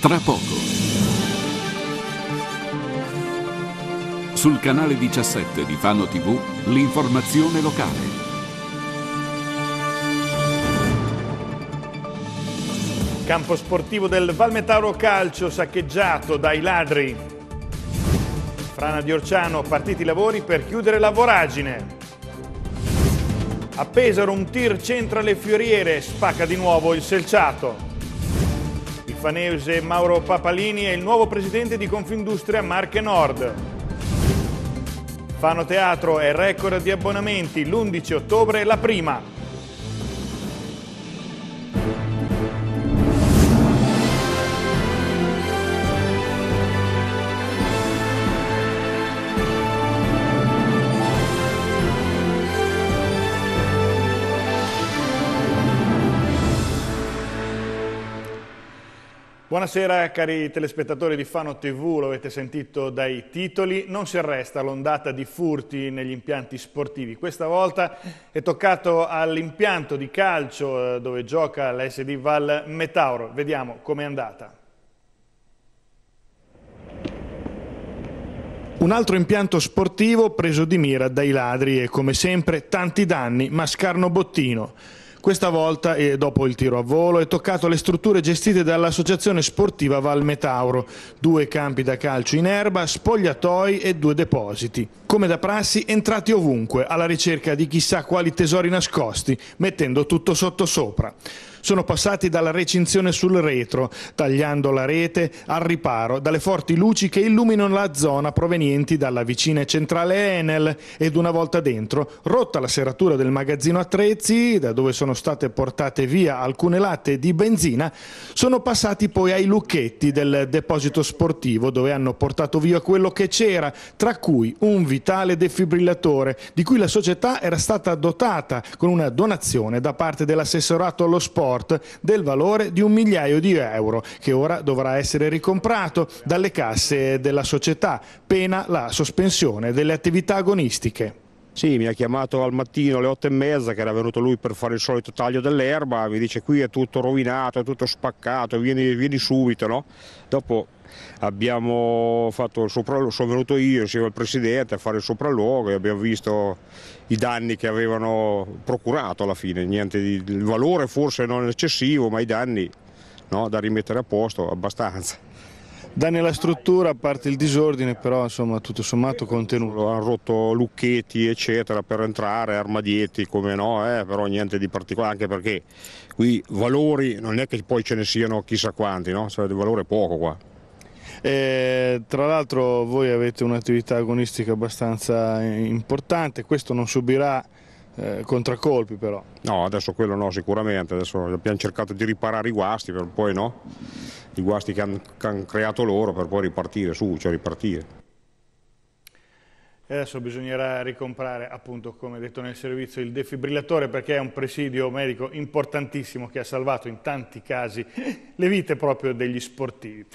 Tra poco. Sul canale 17 di Fano TV, l'informazione locale. Campo sportivo del Valmetauro Calcio saccheggiato dai ladri. Frana di Orciano, partiti i lavori per chiudere la voragine. A Pesaro un tir centra le fioriere, spacca di nuovo il selciato fanese Mauro Papalini è il nuovo presidente di Confindustria Marche Nord. Fano Teatro è record di abbonamenti, l'11 ottobre la prima. Buonasera cari telespettatori di Fano TV, lo avete sentito dai titoli, non si arresta l'ondata di furti negli impianti sportivi. Questa volta è toccato all'impianto di calcio eh, dove gioca l'SD Val Metauro. Vediamo com'è andata. Un altro impianto sportivo preso di mira dai ladri e come sempre tanti danni, ma scarno bottino. Questa volta, e dopo il tiro a volo, è toccato alle strutture gestite dall'associazione sportiva Val Metauro, due campi da calcio in erba, spogliatoi e due depositi. Come da prassi, entrati ovunque, alla ricerca di chissà quali tesori nascosti, mettendo tutto sottosopra. Sono passati dalla recinzione sul retro, tagliando la rete al riparo dalle forti luci che illuminano la zona provenienti dalla vicina centrale Enel ed una volta dentro, rotta la serratura del magazzino attrezzi, da dove sono state portate via alcune latte di benzina, sono passati poi ai lucchetti del deposito sportivo dove hanno portato via quello che c'era, tra cui un vitale defibrillatore di cui la società era stata dotata con una donazione da parte dell'assessorato allo sport sport del valore di un migliaio di euro che ora dovrà essere ricomprato dalle casse della società, pena la sospensione delle attività agonistiche. Sì, mi ha chiamato al mattino alle otto e mezza che era venuto lui per fare il solito taglio dell'erba, mi dice qui è tutto rovinato, è tutto spaccato, vieni, vieni subito, no? Dopo abbiamo fatto il sopralluogo, sono venuto io insieme al Presidente a fare il sopralluogo e abbiamo visto i danni che avevano procurato alla fine, di, il valore forse non eccessivo ma i danni no, da rimettere a posto abbastanza. Danni alla struttura, a parte il disordine, però insomma tutto sommato contenuto. Hanno rotto lucchetti eccetera per entrare, armadietti come no, eh, però niente di particolare, anche perché qui valori non è che poi ce ne siano chissà quanti, no? cioè, il valore è poco qua. E, eh, tra l'altro voi avete un'attività agonistica abbastanza importante, questo non subirà eh, contraccolpi però. No, adesso quello no sicuramente, adesso abbiamo cercato di riparare i guasti per poi no, i guasti che hanno han creato loro per poi ripartire su, cioè ripartire. E adesso bisognerà ricomprare, appunto, come detto nel servizio, il defibrillatore perché è un presidio medico importantissimo che ha salvato in tanti casi le vite proprio degli sportivi.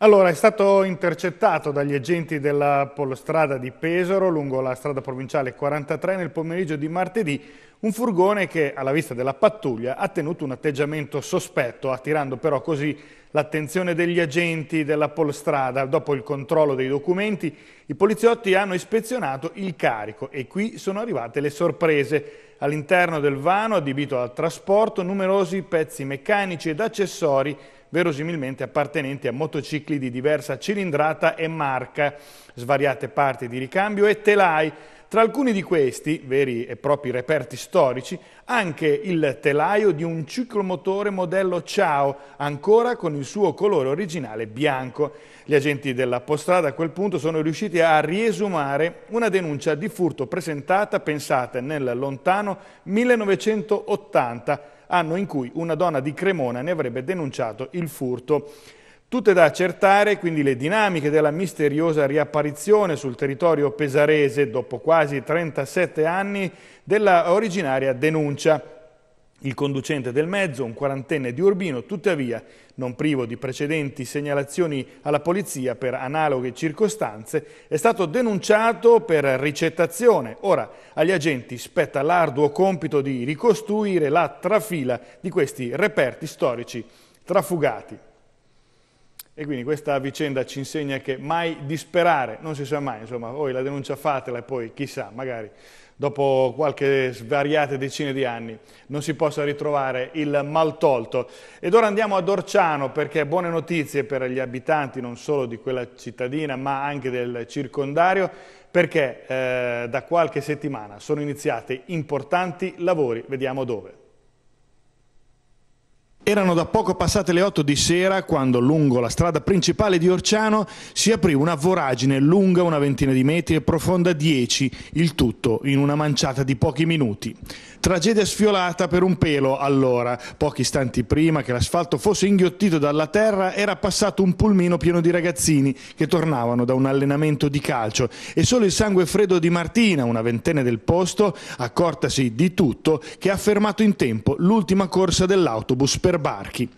Allora, è stato intercettato dagli agenti della Polstrada di Pesaro lungo la strada provinciale 43 nel pomeriggio di martedì un furgone che alla vista della pattuglia ha tenuto un atteggiamento sospetto attirando però così l'attenzione degli agenti della Polstrada. Dopo il controllo dei documenti i poliziotti hanno ispezionato il carico e qui sono arrivate le sorprese. All'interno del vano, adibito al trasporto, numerosi pezzi meccanici ed accessori verosimilmente appartenenti a motocicli di diversa cilindrata e marca, svariate parti di ricambio e telai. Tra alcuni di questi, veri e propri reperti storici, anche il telaio di un ciclomotore modello Ciao, ancora con il suo colore originale bianco. Gli agenti della Postrada a quel punto sono riusciti a riesumare una denuncia di furto presentata, pensate, nel lontano 1980 anno in cui una donna di Cremona ne avrebbe denunciato il furto. Tutte da accertare quindi le dinamiche della misteriosa riapparizione sul territorio pesarese dopo quasi 37 anni della originaria denuncia il conducente del mezzo, un quarantenne di Urbino, tuttavia, non privo di precedenti segnalazioni alla polizia per analoghe circostanze, è stato denunciato per ricettazione. Ora agli agenti spetta l'arduo compito di ricostruire la trafila di questi reperti storici trafugati. E quindi questa vicenda ci insegna che mai disperare, non si sa mai, insomma, voi la denuncia fatela e poi chissà, magari dopo qualche svariate decine di anni non si possa ritrovare il maltolto. Ed ora andiamo a Dorciano perché buone notizie per gli abitanti non solo di quella cittadina ma anche del circondario perché eh, da qualche settimana sono iniziati importanti lavori, vediamo dove. Erano da poco passate le 8 di sera quando lungo la strada principale di Orciano si aprì una voragine lunga una ventina di metri e profonda 10, il tutto in una manciata di pochi minuti. Tragedia sfiolata per un pelo allora. Pochi istanti prima che l'asfalto fosse inghiottito dalla terra era passato un pulmino pieno di ragazzini che tornavano da un allenamento di calcio e solo il sangue freddo di Martina, una ventenne del posto, accortasi di tutto, che ha fermato in tempo l'ultima corsa dell'autobus per Barchi.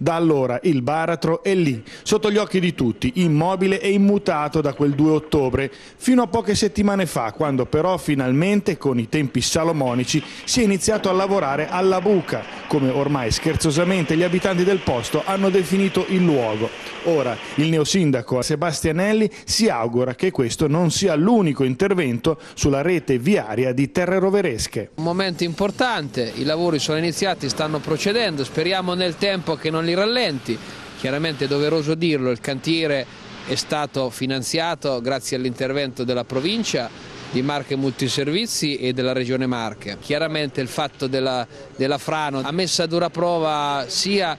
Da allora il baratro è lì, sotto gli occhi di tutti, immobile e immutato da quel 2 ottobre, fino a poche settimane fa, quando però finalmente, con i tempi salomonici, si è iniziato a lavorare alla buca, come ormai scherzosamente gli abitanti del posto hanno definito il luogo. Ora, il neosindaco Sebastianelli si augura che questo non sia l'unico intervento sulla rete viaria di Terre Roveresche. Un momento importante, i lavori sono iniziati, stanno procedendo, speriamo nel tempo che non i rallenti. Chiaramente è doveroso dirlo, il cantiere è stato finanziato grazie all'intervento della provincia di Marche Multiservizi e della Regione Marche. Chiaramente il fatto della, della frano ha messo a dura prova sia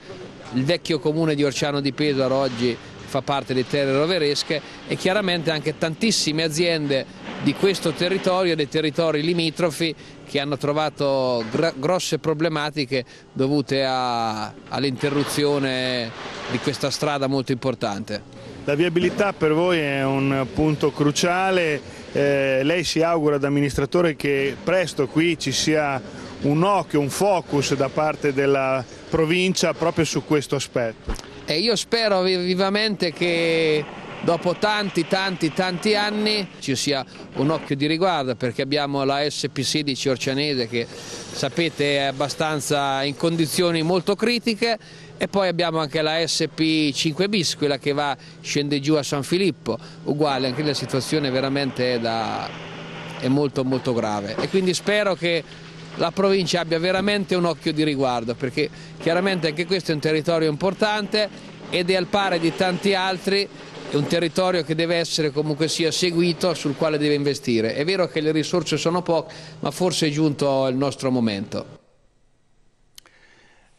il vecchio comune di Orciano di Pesaro oggi fa parte delle terre roveresche e chiaramente anche tantissime aziende di questo territorio e dei territori limitrofi che hanno trovato gr grosse problematiche dovute all'interruzione di questa strada molto importante. La viabilità per voi è un punto cruciale, eh, lei si augura da amministratore che presto qui ci sia un occhio, un focus da parte della provincia proprio su questo aspetto. E io spero vivamente che dopo tanti tanti tanti anni ci sia un occhio di riguardo perché abbiamo la SP16 Orcianese che sapete è abbastanza in condizioni molto critiche e poi abbiamo anche la SP5 bis, quella che va, scende giù a San Filippo, uguale, anche la situazione veramente è, da, è molto molto grave e quindi spero che la provincia abbia veramente un occhio di riguardo perché chiaramente anche questo è un territorio importante ed è al pari di tanti altri è un territorio che deve essere comunque sia seguito, sul quale deve investire. È vero che le risorse sono poche, ma forse è giunto il nostro momento.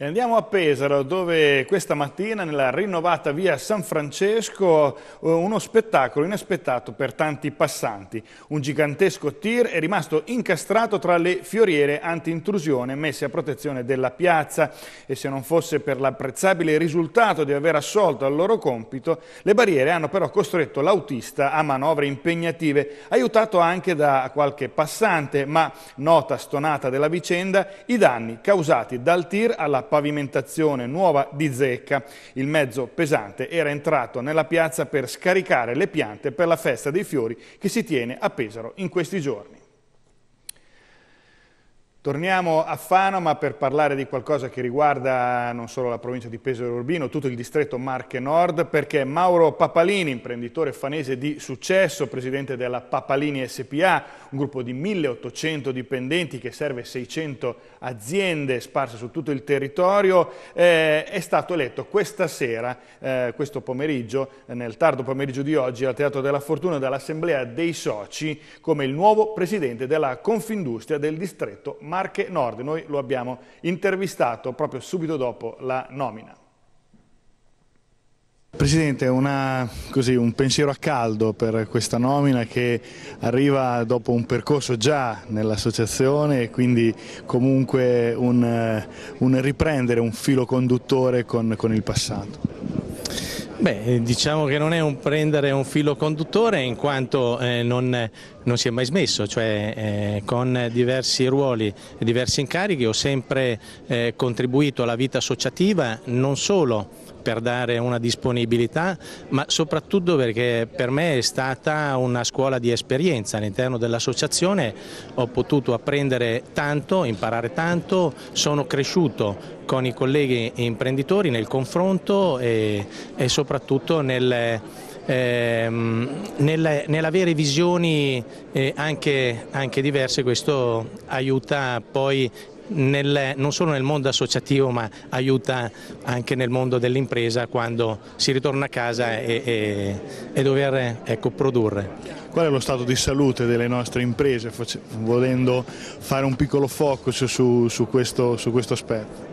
E andiamo a Pesaro dove questa mattina nella rinnovata via San Francesco eh, uno spettacolo inaspettato per tanti passanti. Un gigantesco tir è rimasto incastrato tra le fioriere anti-intrusione messe a protezione della piazza e se non fosse per l'apprezzabile risultato di aver assolto al loro compito, le barriere hanno però costretto l'autista a manovre impegnative, aiutato anche da qualche passante, ma nota stonata della vicenda, i danni causati dal tir alla pavimentazione nuova di zecca. Il mezzo pesante era entrato nella piazza per scaricare le piante per la festa dei fiori che si tiene a Pesaro in questi giorni. Torniamo a Fanoma per parlare di qualcosa che riguarda non solo la provincia di Pesaro e Urbino, tutto il distretto Marche Nord, perché Mauro Papalini, imprenditore fanese di successo, presidente della Papalini SPA, un gruppo di 1800 dipendenti che serve 600 aziende sparse su tutto il territorio, eh, è stato eletto questa sera, eh, questo pomeriggio, eh, nel tardo pomeriggio di oggi, al Teatro della Fortuna dall'Assemblea dei Soci come il nuovo presidente della Confindustria del distretto Marche Marche Nord. Noi lo abbiamo intervistato proprio subito dopo la nomina. Presidente, una, così, un pensiero a caldo per questa nomina che arriva dopo un percorso già nell'associazione e quindi comunque un, eh, un riprendere un filo conduttore con, con il passato. Beh, eh, diciamo che non è un prendere un filo conduttore in quanto eh, non, non, si è mai smesso, cioè eh, con diversi ruoli e diversi incarichi ho sempre eh, contribuito alla vita associativa non solo per dare una disponibilità, ma soprattutto perché per me è stata una scuola di esperienza all'interno dell'associazione, ho potuto apprendere tanto, imparare tanto, sono cresciuto con i colleghi imprenditori nel confronto e, e soprattutto nel, ehm, nel, nell'avere visioni eh, anche, anche diverse, questo aiuta poi nel, non solo nel mondo associativo ma aiuta anche nel mondo dell'impresa quando si ritorna a casa e, e, e dover ecco, produrre. Qual è lo stato di salute delle nostre imprese, volendo fare un piccolo focus su, su, questo, su questo aspetto?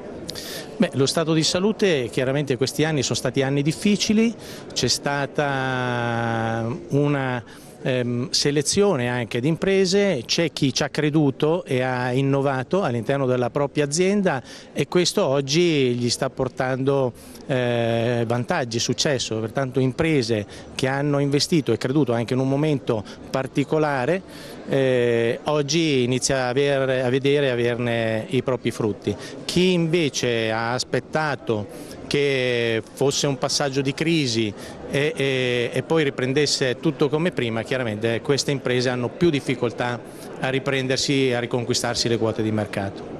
Beh, lo stato di salute, chiaramente questi anni sono stati anni difficili, c'è stata una ehm, selezione anche di imprese, c'è chi ci ha creduto e ha innovato all'interno della propria azienda e questo oggi gli sta portando eh, vantaggi, successo, pertanto imprese che hanno investito e creduto anche in un momento particolare eh, oggi inizia a, aver, a vedere e averne i propri frutti. Chi invece ha aspettato che fosse un passaggio di crisi e, e, e poi riprendesse tutto come prima, chiaramente queste imprese hanno più difficoltà a riprendersi e a riconquistarsi le quote di mercato.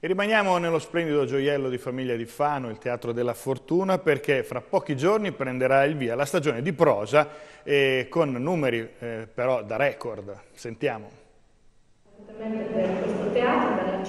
E rimaniamo nello splendido gioiello di famiglia di Fano, il Teatro della Fortuna, perché fra pochi giorni prenderà il via la stagione di prosa eh, con numeri eh, però da record. Sentiamo.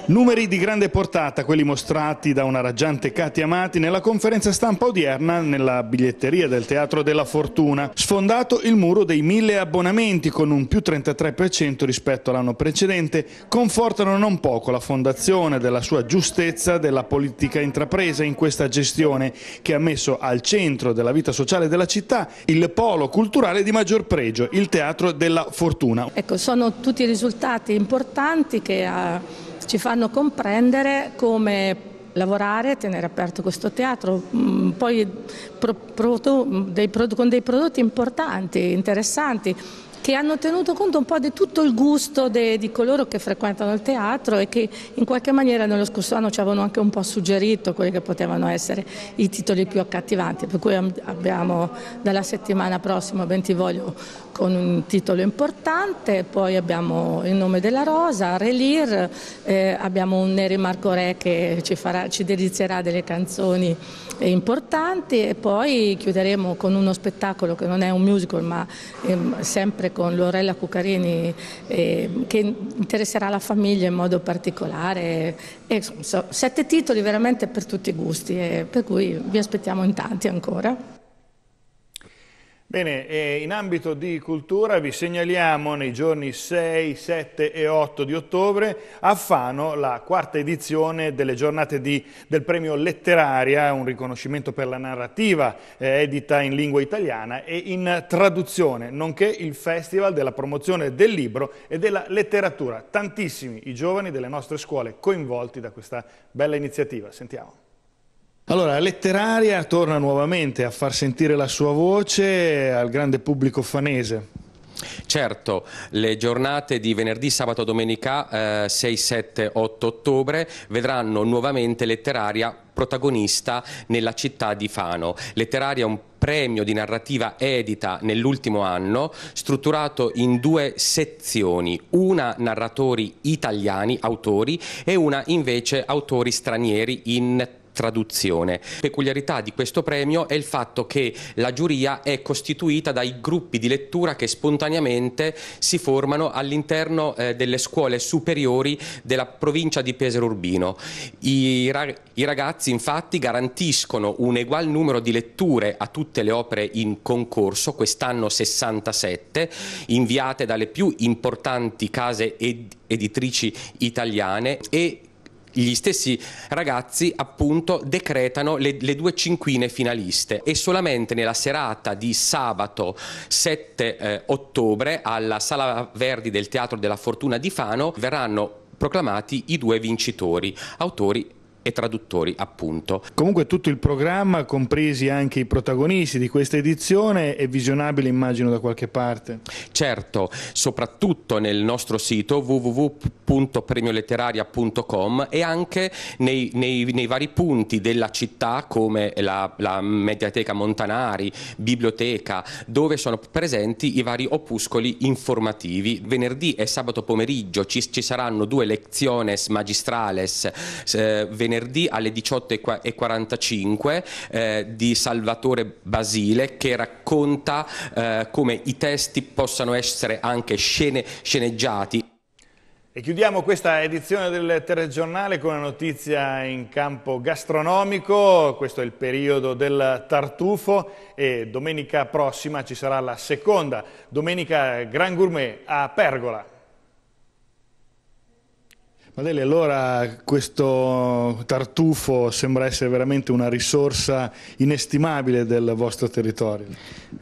Numeri di grande portata, quelli mostrati da una raggiante Katia Amati nella conferenza stampa odierna nella biglietteria del Teatro della Fortuna. Sfondato il muro dei mille abbonamenti con un più 33% rispetto all'anno precedente, confortano non poco la fondazione della sua giustezza della politica intrapresa in questa gestione che ha messo al centro della vita sociale della città il polo culturale di maggior pregio, il Teatro della Fortuna. Ecco, sono tutti risultati importanti importanti che eh, ci fanno comprendere come lavorare, tenere aperto questo teatro, mh, mm, poi pro, pro, dei, con dei prodotti importanti, interessanti che hanno tenuto conto un po' di tutto il gusto de, di coloro che frequentano il teatro e che in qualche maniera nello scorso anno ci avevano anche un po' suggerito quelli che potevano essere i titoli più accattivanti, per cui abbiamo dalla settimana prossima Bentivoglio con un titolo importante, poi abbiamo Il nome della rosa, Relir, eh, abbiamo un Neri Marco Re che ci, farà, ci delizierà delle canzoni importanti e poi chiuderemo con uno spettacolo che non è un musical ma è ehm, sempre con Lorella Cucarini eh, che interesserà la famiglia in modo particolare. E, so, sette titoli veramente per tutti i gusti, eh, per cui vi aspettiamo in tanti ancora. Bene, eh, in ambito di cultura vi segnaliamo nei giorni 6, 7 e 8 di ottobre a Fano la quarta edizione delle giornate di, del premio Letteraria, un riconoscimento per la narrativa eh, edita in lingua italiana e in traduzione, nonché il Festival della promozione del libro e della letteratura. Tantissimi i giovani delle nostre scuole coinvolti da questa bella iniziativa. Sentiamo. Allora, letteraria torna nuovamente a far sentire la sua voce al grande pubblico fanese. Certo, le giornate di venerdì, sabato, domenica eh, 6, 7, 8 ottobre vedranno nuovamente letteraria protagonista nella città di Fano. Letteraria è un premio di narrativa edita nell'ultimo anno, strutturato in due sezioni, una narratori italiani, autori, e una invece autori stranieri in traduzione. Peculiarità di questo premio è il fatto che la giuria è costituita dai gruppi di lettura che spontaneamente si formano all'interno eh, delle scuole superiori della provincia di Pesaro Urbino. I, ra I ragazzi infatti garantiscono un egual numero di letture a tutte le opere in concorso, quest'anno 67, inviate dalle più importanti case ed editrici italiane e gli stessi ragazzi appunto decretano le, le, due cinquine finaliste e solamente nella serata di sabato 7 eh, ottobre alla Sala Verdi del Teatro della Fortuna di Fano verranno proclamati i due vincitori, autori e traduttori appunto. Comunque tutto il programma, compresi anche i protagonisti di questa edizione, è visionabile immagino da qualche parte? Certo, soprattutto nel nostro sito www.premioletteraria.com e anche nei, nei, nei, vari punti della città come la, la Mediateca Montanari, Biblioteca, dove sono presenti i vari opuscoli informativi. Venerdì e sabato pomeriggio ci, ci saranno due lezioni magistrales eh, venerdì alle 18.45 eh, di Salvatore Basile che racconta eh, come i testi possano essere anche scene, sceneggiati. E chiudiamo questa edizione del telegiornale con una notizia in campo gastronomico, questo è il periodo del tartufo e domenica prossima ci sarà la seconda domenica Gran Gourmet a Pergola. Madele, allora questo tartufo sembra essere veramente una risorsa inestimabile del vostro territorio.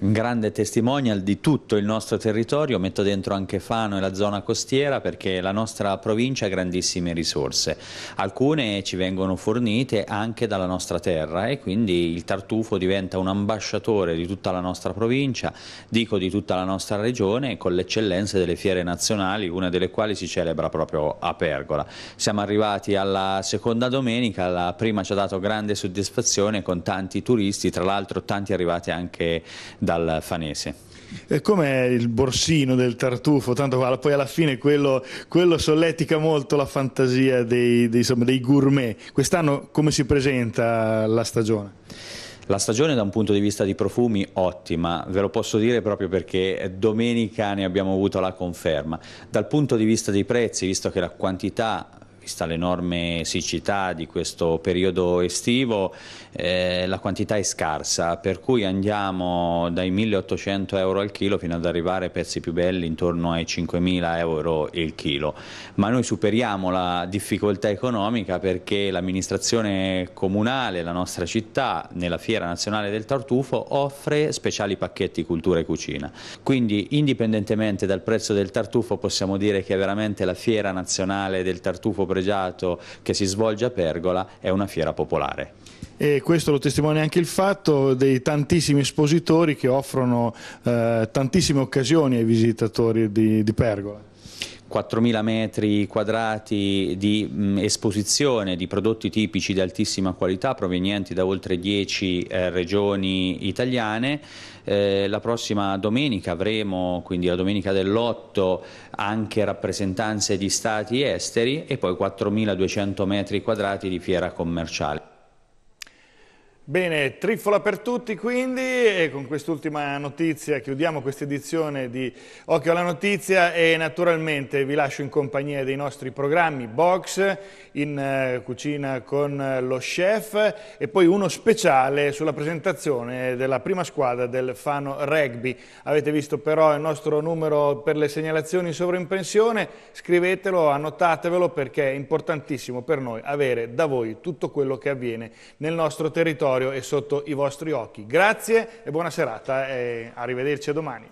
Un grande testimonial di tutto il nostro territorio, metto dentro anche Fano e la zona costiera perché la nostra provincia ha grandissime risorse. Alcune ci vengono fornite anche dalla nostra terra e quindi il tartufo diventa un ambasciatore di tutta la nostra provincia, dico di tutta la nostra regione con l'eccellenza delle fiere nazionali, una delle quali si celebra proprio a Pergola. Sassuola. Siamo arrivati alla seconda domenica, la prima ci ha dato grande soddisfazione con tanti turisti, tra l'altro tanti arrivati anche dal Fanese. E com'è il borsino del tartufo? Tanto poi alla fine quello, quello solletica molto la fantasia dei, dei, insomma, dei gourmet. Quest'anno come si presenta la stagione? La stagione da un punto di vista di profumi ottima, ve lo posso dire proprio perché domenica ne abbiamo avuto la conferma. Dal punto di vista dei prezzi, visto che la quantità vista l'enorme siccità di questo periodo estivo, eh, la quantità è scarsa, per cui andiamo dai 1800 euro al chilo fino ad arrivare ai pezzi più belli intorno ai 5000 euro il chilo, ma noi superiamo la difficoltà economica perché l'amministrazione comunale, la nostra città, nella Fiera Nazionale del Tartufo offre speciali pacchetti cultura e cucina, quindi indipendentemente dal prezzo del tartufo possiamo dire che è veramente la Fiera Nazionale del Tartufo Pregiato che si svolge a Pergola è una fiera popolare e questo lo testimonia anche il fatto dei tantissimi espositori che offrono eh, tantissime occasioni ai visitatori di, di Pergola. 4.000 metri quadrati di mh, mm, esposizione di prodotti tipici di altissima qualità provenienti da oltre 10 eh, regioni italiane. Eh, la prossima domenica avremo, quindi la domenica dell'8, anche rappresentanze di stati esteri e poi 4.200 metri quadrati di fiera commerciale. Bene, trifola per tutti quindi e con quest'ultima notizia chiudiamo questa edizione di Occhio alla Notizia e naturalmente vi lascio in compagnia dei nostri programmi Box, in eh, cucina con eh, lo chef e poi uno speciale sulla presentazione della prima squadra del Fano Rugby. Avete visto però il nostro numero per le segnalazioni in sovraimpressione, scrivetelo, annotatevelo perché è importantissimo per noi avere da voi tutto quello che avviene nel nostro territorio laboratorio è sotto i vostri occhi. Grazie e buona serata e arrivederci domani.